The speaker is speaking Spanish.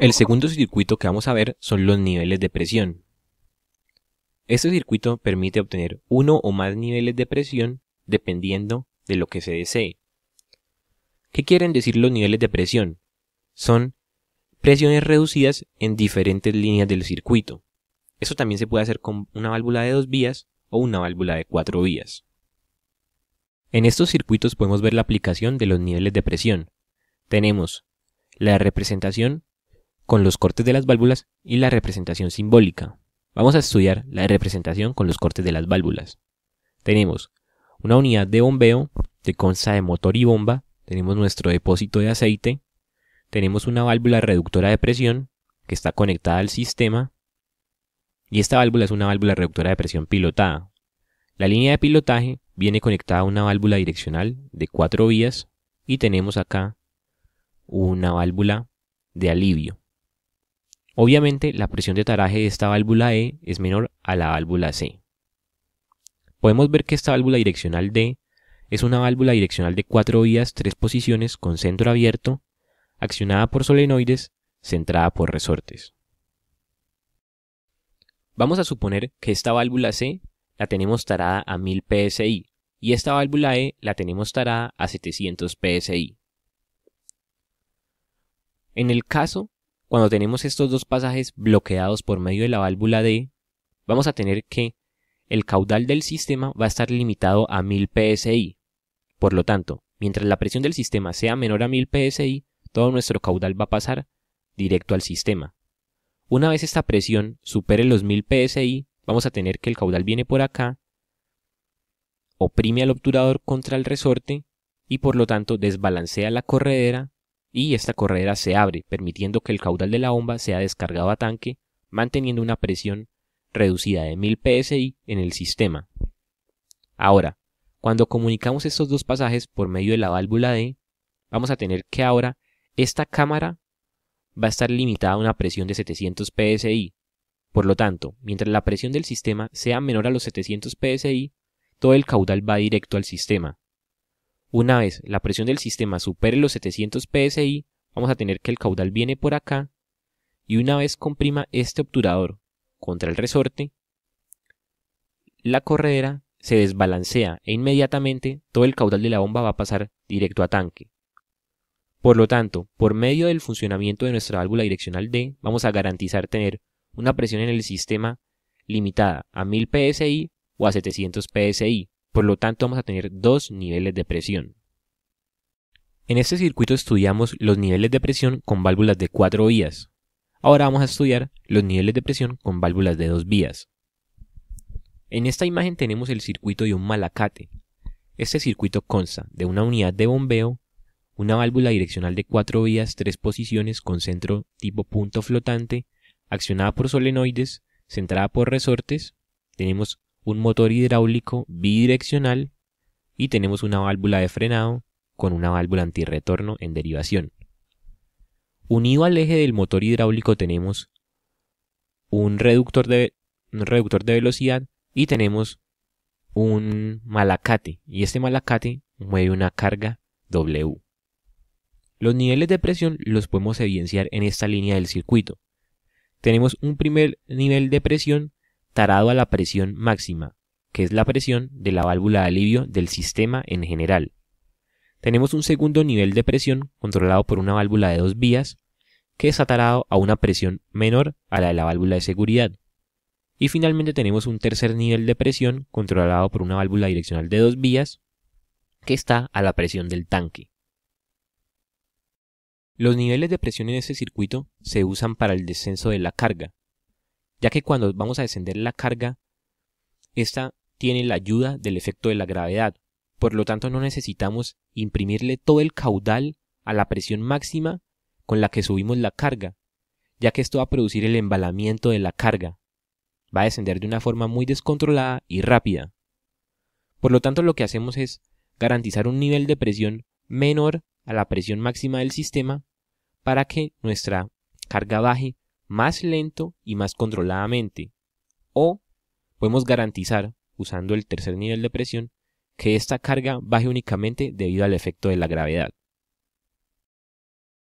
El segundo circuito que vamos a ver son los niveles de presión. Este circuito permite obtener uno o más niveles de presión dependiendo de lo que se desee. ¿Qué quieren decir los niveles de presión? Son presiones reducidas en diferentes líneas del circuito. Eso también se puede hacer con una válvula de dos vías o una válvula de cuatro vías. En estos circuitos podemos ver la aplicación de los niveles de presión. Tenemos la representación con los cortes de las válvulas y la representación simbólica. Vamos a estudiar la representación con los cortes de las válvulas. Tenemos una unidad de bombeo que consta de motor y bomba, tenemos nuestro depósito de aceite, tenemos una válvula reductora de presión que está conectada al sistema y esta válvula es una válvula reductora de presión pilotada. La línea de pilotaje viene conectada a una válvula direccional de cuatro vías y tenemos acá una válvula de alivio. Obviamente, la presión de taraje de esta válvula E es menor a la válvula C. Podemos ver que esta válvula direccional D es una válvula direccional de cuatro vías, tres posiciones, con centro abierto, accionada por solenoides, centrada por resortes. Vamos a suponer que esta válvula C la tenemos tarada a 1000 psi y esta válvula E la tenemos tarada a 700 psi. En el caso cuando tenemos estos dos pasajes bloqueados por medio de la válvula D, vamos a tener que el caudal del sistema va a estar limitado a 1000 psi. Por lo tanto, mientras la presión del sistema sea menor a 1000 psi, todo nuestro caudal va a pasar directo al sistema. Una vez esta presión supere los 1000 psi, vamos a tener que el caudal viene por acá, oprime al obturador contra el resorte y por lo tanto desbalancea la corredera y esta corredera se abre, permitiendo que el caudal de la bomba sea descargado a tanque, manteniendo una presión reducida de 1000 psi en el sistema. Ahora, cuando comunicamos estos dos pasajes por medio de la válvula D, vamos a tener que ahora esta cámara va a estar limitada a una presión de 700 psi. Por lo tanto, mientras la presión del sistema sea menor a los 700 psi, todo el caudal va directo al sistema. Una vez la presión del sistema supere los 700 psi, vamos a tener que el caudal viene por acá y una vez comprima este obturador contra el resorte, la corredera se desbalancea e inmediatamente todo el caudal de la bomba va a pasar directo a tanque. Por lo tanto, por medio del funcionamiento de nuestra válvula direccional D, vamos a garantizar tener una presión en el sistema limitada a 1000 psi o a 700 psi, por lo tanto, vamos a tener dos niveles de presión. En este circuito estudiamos los niveles de presión con válvulas de cuatro vías. Ahora vamos a estudiar los niveles de presión con válvulas de dos vías. En esta imagen tenemos el circuito de un malacate. Este circuito consta de una unidad de bombeo, una válvula direccional de cuatro vías, tres posiciones con centro tipo punto flotante, accionada por solenoides, centrada por resortes. Tenemos un motor hidráulico bidireccional y tenemos una válvula de frenado con una válvula antirretorno en derivación. Unido al eje del motor hidráulico tenemos un reductor de, un reductor de velocidad y tenemos un malacate y este malacate mueve una carga W. Los niveles de presión los podemos evidenciar en esta línea del circuito. Tenemos un primer nivel de presión tarado a la presión máxima, que es la presión de la válvula de alivio del sistema en general. Tenemos un segundo nivel de presión controlado por una válvula de dos vías, que está tarado a una presión menor a la de la válvula de seguridad. Y finalmente tenemos un tercer nivel de presión controlado por una válvula direccional de dos vías, que está a la presión del tanque. Los niveles de presión en este circuito se usan para el descenso de la carga, ya que cuando vamos a descender la carga, esta tiene la ayuda del efecto de la gravedad, por lo tanto no necesitamos imprimirle todo el caudal a la presión máxima con la que subimos la carga, ya que esto va a producir el embalamiento de la carga. Va a descender de una forma muy descontrolada y rápida. Por lo tanto, lo que hacemos es garantizar un nivel de presión menor a la presión máxima del sistema para que nuestra carga baje más lento y más controladamente. O podemos garantizar, usando el tercer nivel de presión, que esta carga baje únicamente debido al efecto de la gravedad.